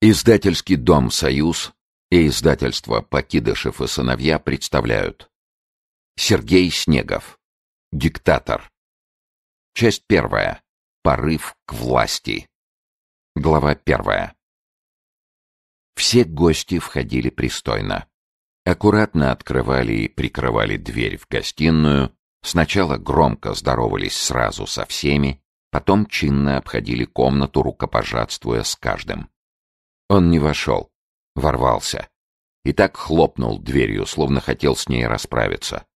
Издательский дом «Союз» и издательство «Покидышев и сыновья» представляют. Сергей Снегов. Диктатор. Часть первая. Порыв к власти. Глава первая. Все гости входили пристойно. Аккуратно открывали и прикрывали дверь в гостиную, сначала громко здоровались сразу со всеми, потом чинно обходили комнату, рукопожатствуя с каждым. Он не вошел. Ворвался. И так хлопнул дверью, словно хотел с ней расправиться.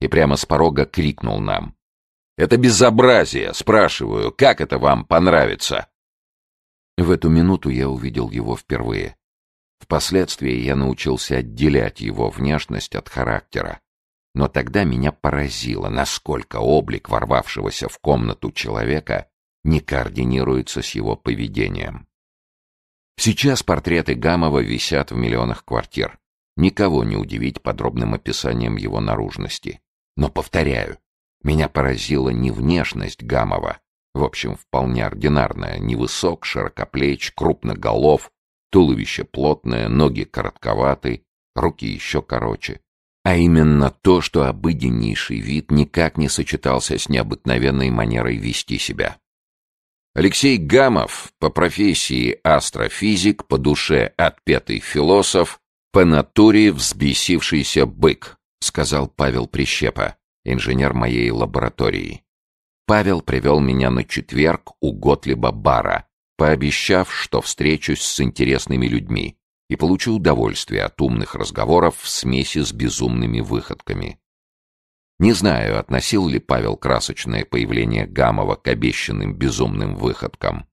И прямо с порога крикнул нам. «Это безобразие! Спрашиваю, как это вам понравится?» В эту минуту я увидел его впервые. Впоследствии я научился отделять его внешность от характера. Но тогда меня поразило, насколько облик ворвавшегося в комнату человека не координируется с его поведением. Сейчас портреты Гамова висят в миллионах квартир. Никого не удивить подробным описанием его наружности. Но повторяю, меня поразила не внешность Гамова, в общем, вполне ординарная, невысок, широкоплеч, голов, туловище плотное, ноги коротковаты, руки еще короче. А именно то, что обыденнейший вид никак не сочетался с необыкновенной манерой вести себя. Алексей Гамов, по профессии астрофизик, по душе отпетый философ, по натуре взбесившийся бык, сказал Павел Прищепа, инженер моей лаборатории. Павел привел меня на четверг у Готлиба Бара, пообещав, что встречусь с интересными людьми, и получу удовольствие от умных разговоров в смеси с безумными выходками. Не знаю, относил ли Павел красочное появление Гамова к обещанным безумным выходкам.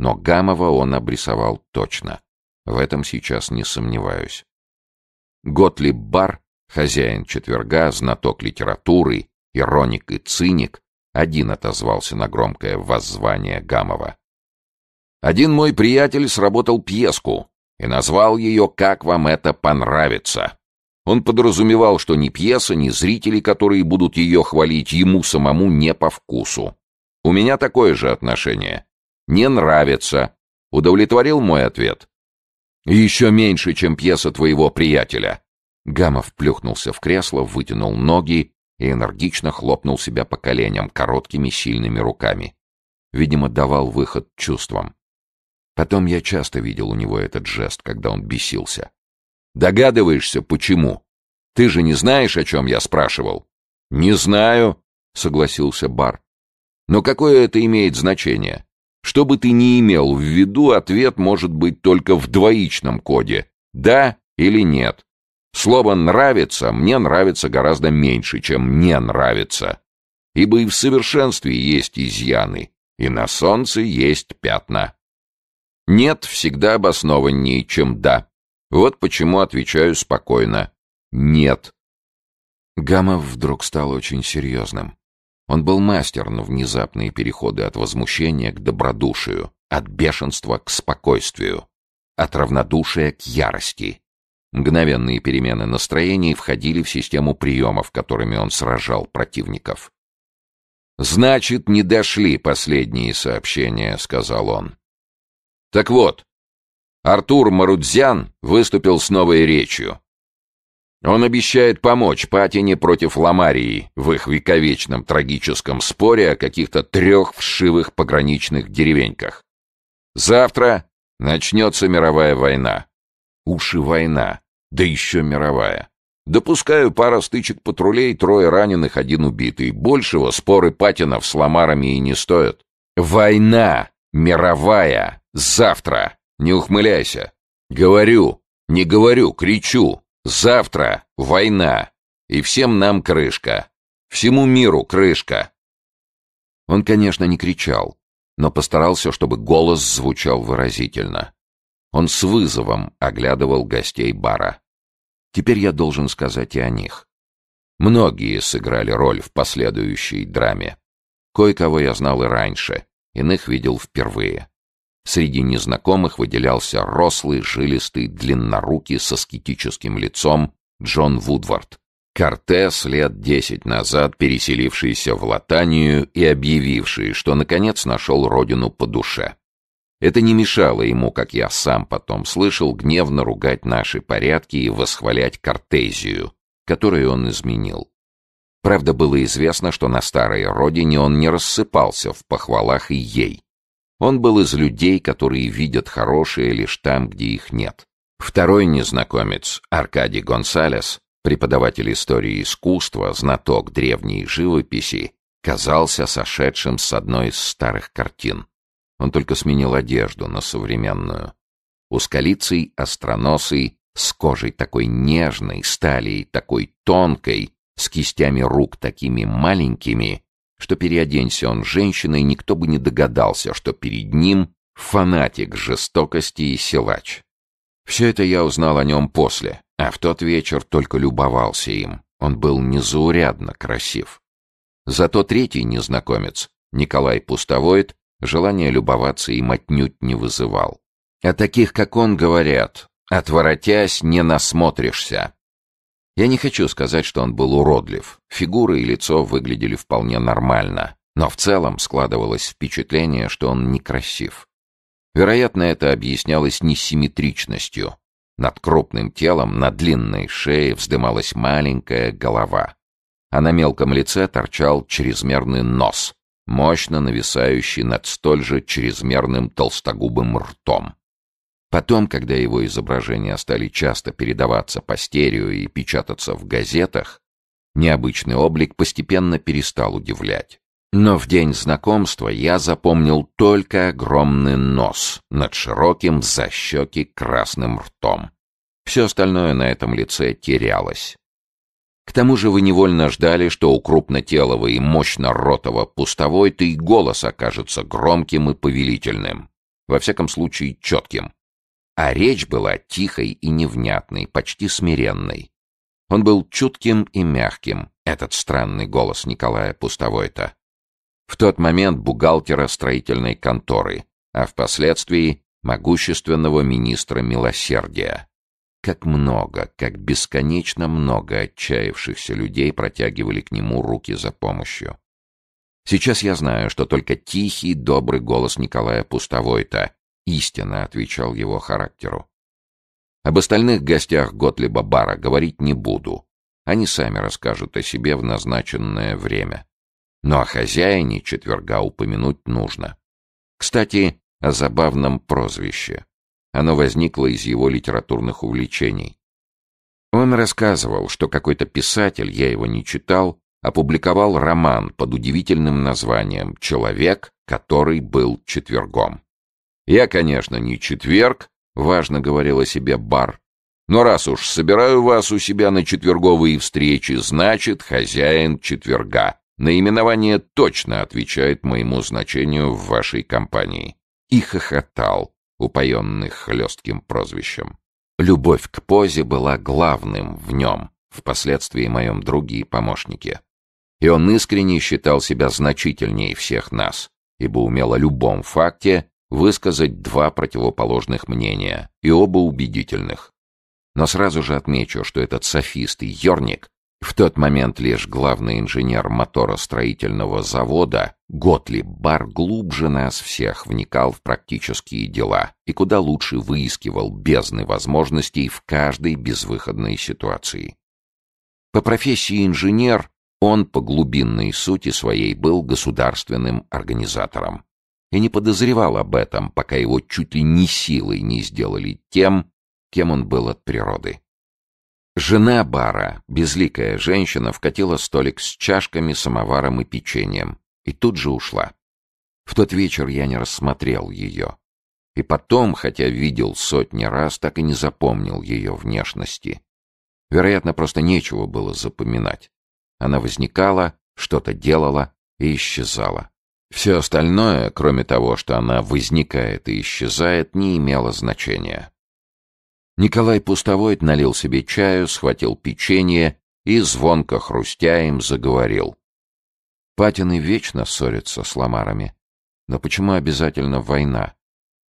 Но Гамова он обрисовал точно. В этом сейчас не сомневаюсь. Готлиб Бар, хозяин четверга, знаток литературы, ироник и циник, один отозвался на громкое воззвание Гамова. «Один мой приятель сработал пьеску и назвал ее «Как вам это понравится». Он подразумевал, что ни пьеса, ни зрители, которые будут ее хвалить, ему самому не по вкусу. У меня такое же отношение. Не нравится. Удовлетворил мой ответ? Еще меньше, чем пьеса твоего приятеля. Гамов плюхнулся в кресло, вытянул ноги и энергично хлопнул себя по коленям короткими сильными руками. Видимо, давал выход чувствам. Потом я часто видел у него этот жест, когда он бесился. Догадываешься, почему? Ты же не знаешь, о чем я спрашивал?» «Не знаю», — согласился Бар. «Но какое это имеет значение? Что бы ты ни имел в виду, ответ может быть только в двоичном коде «да» или «нет». Слово «нравится» мне нравится гораздо меньше, чем «не нравится». Ибо и в совершенстве есть изъяны, и на солнце есть пятна. «Нет» всегда обоснованнее, чем «да». Вот почему отвечаю спокойно. Нет. Гамов вдруг стал очень серьезным. Он был мастер на внезапные переходы от возмущения к добродушию, от бешенства к спокойствию, от равнодушия к ярости. Мгновенные перемены настроений входили в систему приемов, которыми он сражал противников. «Значит, не дошли последние сообщения», — сказал он. «Так вот, Артур Марудзян выступил с новой речью. Он обещает помочь Патине против Ламарии в их вековечном трагическом споре о каких-то трех вшивых пограничных деревеньках. Завтра начнется мировая война. Уши война, да еще мировая. Допускаю пара стычек патрулей, трое раненых, один убитый. Большего споры Патинов с Ламарами и не стоят. Война мировая завтра. Не ухмыляйся. Говорю, не говорю, кричу. Завтра война. И всем нам крышка. Всему миру крышка. Он, конечно, не кричал, но постарался, чтобы голос звучал выразительно. Он с вызовом оглядывал гостей бара. Теперь я должен сказать и о них. Многие сыграли роль в последующей драме. Кое-кого я знал и раньше, иных видел впервые. Среди незнакомых выделялся рослый, жилистый, длиннорукий со скетическим лицом Джон Вудвард. Кортес лет десять назад переселившийся в Латанию и объявивший, что наконец нашел родину по душе. Это не мешало ему, как я сам потом слышал, гневно ругать наши порядки и восхвалять Кортезию, которую он изменил. Правда, было известно, что на старой родине он не рассыпался в похвалах и ей, он был из людей, которые видят хорошее лишь там, где их нет. Второй незнакомец, Аркадий Гонсалес, преподаватель истории искусства, знаток древней живописи, казался сошедшим с одной из старых картин. Он только сменил одежду на современную. Ускалицей, остроносый, с кожей такой нежной, с такой тонкой, с кистями рук такими маленькими, что переоденься он женщиной, никто бы не догадался, что перед ним фанатик жестокости и силач. Все это я узнал о нем после, а в тот вечер только любовался им. Он был незаурядно красив. Зато третий незнакомец, Николай Пустовоид, желание любоваться им отнюдь не вызывал. А таких, как он, говорят, отворотясь, не насмотришься. Я не хочу сказать, что он был уродлив. Фигура и лицо выглядели вполне нормально, но в целом складывалось впечатление, что он некрасив. Вероятно, это объяснялось несимметричностью. Над крупным телом на длинной шее вздымалась маленькая голова, а на мелком лице торчал чрезмерный нос, мощно нависающий над столь же чрезмерным толстогубым ртом. Потом, когда его изображения стали часто передаваться по стерео и печататься в газетах, необычный облик постепенно перестал удивлять. Но в день знакомства я запомнил только огромный нос над широким за щеки красным ртом. Все остальное на этом лице терялось. К тому же вы невольно ждали, что у крупнотелого и мощно-ротого пустовой-то и голос окажется громким и повелительным. Во всяком случае, четким а речь была тихой и невнятной, почти смиренной. Он был чутким и мягким, этот странный голос Николая Пустовойта. В тот момент бухгалтера строительной конторы, а впоследствии могущественного министра милосердия. Как много, как бесконечно много отчаявшихся людей протягивали к нему руки за помощью. Сейчас я знаю, что только тихий, добрый голос Николая Пустовойта истинно отвечал его характеру. Об остальных гостях Готлиба Бара говорить не буду. Они сами расскажут о себе в назначенное время. Но о хозяине четверга упомянуть нужно. Кстати, о забавном прозвище. Оно возникло из его литературных увлечений. Он рассказывал, что какой-то писатель, я его не читал, опубликовал роман под удивительным названием «Человек, который был четвергом». Я, конечно, не четверг, важно говорила себе бар. Но раз уж собираю вас у себя на четверговые встречи, значит, хозяин четверга. Наименование точно отвечает моему значению в вашей компании. И хохотал, упоенный хлестким прозвищем. Любовь к позе была главным в нем, впоследствии моем друге и помощнике. И он искренне считал себя значительнее всех нас, ибо умел о любом факте высказать два противоположных мнения, и оба убедительных. Но сразу же отмечу, что этот софист и ерник, в тот момент лишь главный инженер моторостроительного завода, Готлиб Бар глубже нас всех вникал в практические дела и куда лучше выискивал бездны возможностей в каждой безвыходной ситуации. По профессии инженер он по глубинной сути своей был государственным организатором и не подозревал об этом, пока его чуть ли не силой не сделали тем, кем он был от природы. Жена бара, безликая женщина, вкатила столик с чашками, самоваром и печеньем, и тут же ушла. В тот вечер я не рассмотрел ее. И потом, хотя видел сотни раз, так и не запомнил ее внешности. Вероятно, просто нечего было запоминать. Она возникала, что-то делала и исчезала. Все остальное, кроме того, что она возникает и исчезает, не имело значения. Николай Пустовойт налил себе чаю, схватил печенье и, звонко хрустя им, заговорил. Патины вечно ссорятся с ломарами. Но почему обязательно война?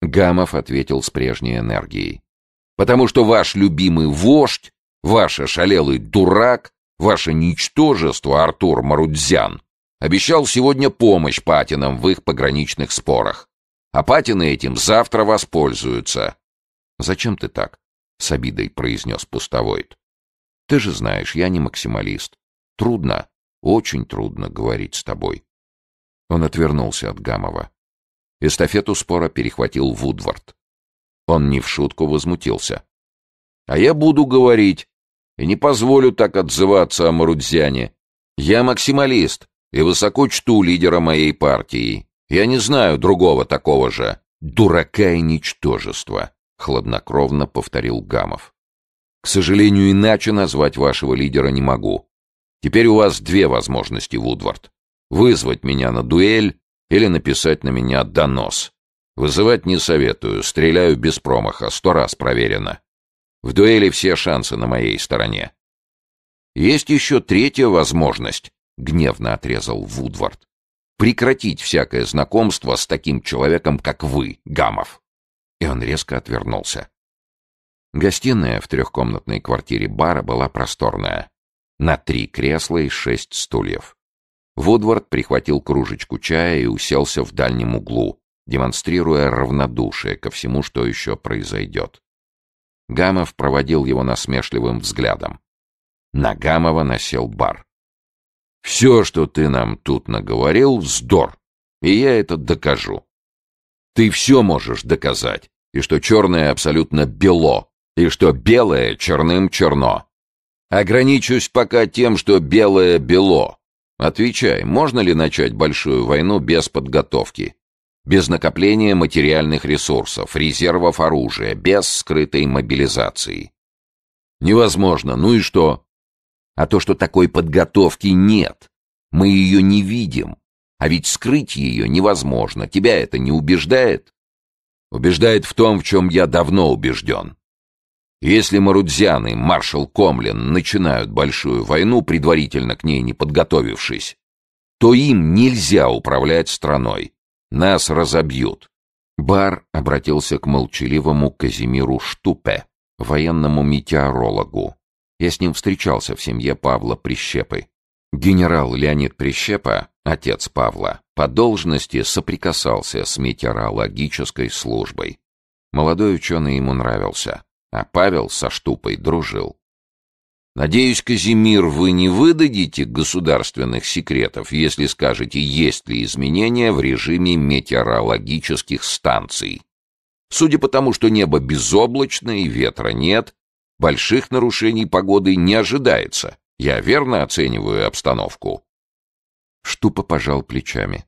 Гамов ответил с прежней энергией. «Потому что ваш любимый вождь, ваш ошалелый дурак, ваше ничтожество, Артур Марудзян, Обещал сегодня помощь Патинам в их пограничных спорах. А Патины этим завтра воспользуются. «Зачем ты так?» — с обидой произнес Пустовойт. «Ты же знаешь, я не максималист. Трудно, очень трудно говорить с тобой». Он отвернулся от Гамова. Эстафету спора перехватил Вудвард. Он не в шутку возмутился. «А я буду говорить и не позволю так отзываться о Марудзяне. Я максималист, и высоко чту лидера моей партии. Я не знаю другого такого же. Дурака и ничтожества, хладнокровно повторил Гамов. К сожалению, иначе назвать вашего лидера не могу. Теперь у вас две возможности, Вудвард. Вызвать меня на дуэль или написать на меня донос. Вызывать не советую, стреляю без промаха, сто раз проверено. В дуэли все шансы на моей стороне. Есть еще третья возможность гневно отрезал Вудвард. Прекратить всякое знакомство с таким человеком, как вы, Гамов. И он резко отвернулся. Гостиная в трехкомнатной квартире бара была просторная. На три кресла и шесть стульев. Вудвард прихватил кружечку чая и уселся в дальнем углу, демонстрируя равнодушие ко всему, что еще произойдет. Гамов проводил его насмешливым взглядом. На Гамова насел бар. Все, что ты нам тут наговорил, вздор, и я это докажу. Ты все можешь доказать, и что черное абсолютно бело, и что белое черным черно. Ограничусь пока тем, что белое бело. Отвечай, можно ли начать большую войну без подготовки? Без накопления материальных ресурсов, резервов оружия, без скрытой мобилизации? Невозможно. Ну и что? А то, что такой подготовки нет, мы ее не видим. А ведь скрыть ее невозможно. Тебя это не убеждает? Убеждает в том, в чем я давно убежден. Если Марудзян и маршал Комлин начинают большую войну, предварительно к ней не подготовившись, то им нельзя управлять страной. Нас разобьют. Бар обратился к молчаливому Казимиру Штупе, военному метеорологу, я с ним встречался в семье Павла Прищепы. Генерал Леонид Прищепа, отец Павла, по должности соприкасался с метеорологической службой. Молодой ученый ему нравился, а Павел со штупой дружил. «Надеюсь, Казимир, вы не выдадите государственных секретов, если скажете, есть ли изменения в режиме метеорологических станций. Судя по тому, что небо безоблачное и ветра нет, Больших нарушений погоды не ожидается. Я верно оцениваю обстановку?» Штупа пожал плечами.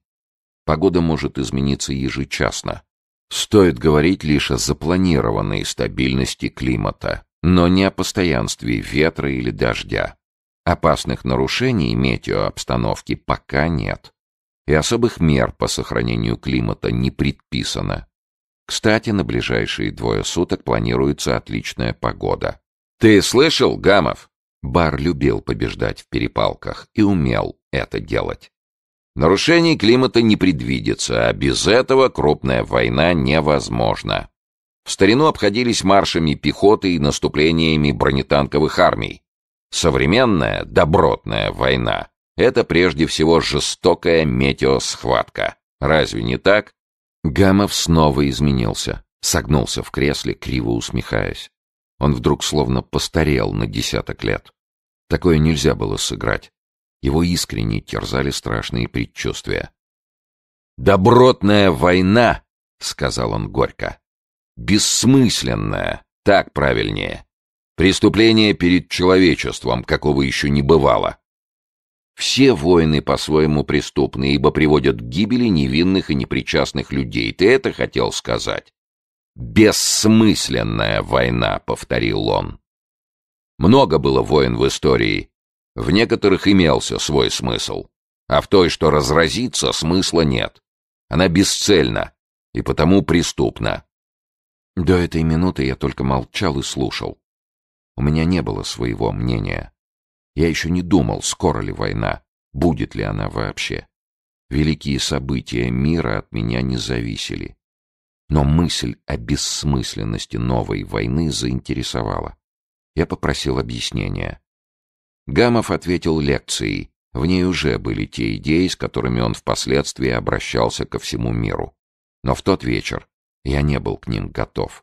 Погода может измениться ежечасно. Стоит говорить лишь о запланированной стабильности климата, но не о постоянстве ветра или дождя. Опасных нарушений метеообстановки пока нет. И особых мер по сохранению климата не предписано. Кстати, на ближайшие двое суток планируется отличная погода. «Ты слышал, Гамов?» Бар любил побеждать в перепалках и умел это делать. Нарушений климата не предвидится, а без этого крупная война невозможна. В старину обходились маршами пехоты и наступлениями бронетанковых армий. Современная, добротная война — это прежде всего жестокая метеосхватка. Разве не так? Гамов снова изменился, согнулся в кресле, криво усмехаясь. Он вдруг словно постарел на десяток лет. Такое нельзя было сыграть. Его искренне терзали страшные предчувствия. «Добротная война!» — сказал он горько. «Бессмысленная! Так правильнее! Преступление перед человечеством, какого еще не бывало!» Все войны по-своему преступны, ибо приводят к гибели невинных и непричастных людей. Ты это хотел сказать? «Бессмысленная война», — повторил он. Много было войн в истории. В некоторых имелся свой смысл. А в той, что разразится, смысла нет. Она бесцельна и потому преступна. До этой минуты я только молчал и слушал. У меня не было своего мнения. Я еще не думал, скоро ли война, будет ли она вообще. Великие события мира от меня не зависели. Но мысль о бессмысленности новой войны заинтересовала. Я попросил объяснения. Гамов ответил лекцией. В ней уже были те идеи, с которыми он впоследствии обращался ко всему миру. Но в тот вечер я не был к ним готов.